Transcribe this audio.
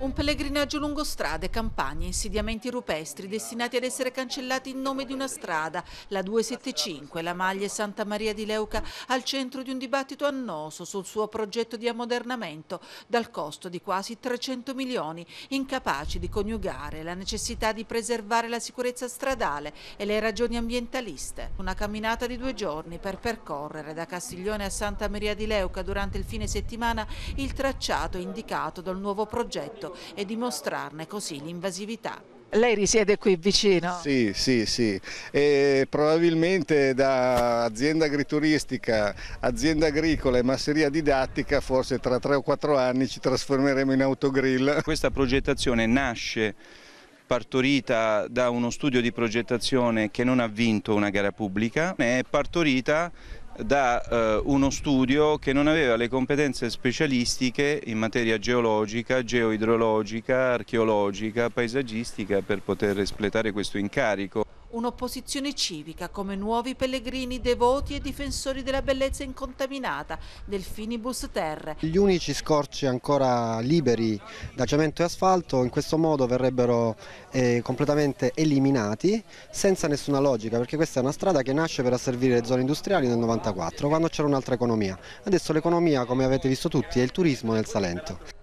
Un pellegrinaggio lungo strade, campagne, insediamenti rupestri destinati ad essere cancellati in nome di una strada, la 275, la maglia Santa Maria di Leuca, al centro di un dibattito annoso sul suo progetto di ammodernamento, dal costo di quasi 300 milioni, incapaci di coniugare la necessità di preservare la sicurezza stradale e le ragioni ambientaliste. Una camminata di due giorni per percorrere da Castiglione a Santa Maria di Leuca durante il fine settimana il tracciato indicato dal nuovo progetto conflitto e dimostrarne così l'invasività. Lei risiede qui vicino? Sì, sì, sì. E probabilmente da azienda agrituristica, azienda agricola e masseria didattica forse tra tre o quattro anni ci trasformeremo in autogrill. Questa progettazione nasce partorita da uno studio di progettazione che non ha vinto una gara pubblica, è partorita da eh, uno studio che non aveva le competenze specialistiche in materia geologica, geoidrologica, archeologica, paesaggistica per poter espletare questo incarico un'opposizione civica come nuovi pellegrini devoti e difensori della bellezza incontaminata del Finibus Terre. Gli unici scorci ancora liberi da cemento e asfalto in questo modo verrebbero eh, completamente eliminati senza nessuna logica perché questa è una strada che nasce per asservire le zone industriali nel 94 quando c'era un'altra economia. Adesso l'economia come avete visto tutti è il turismo nel Salento.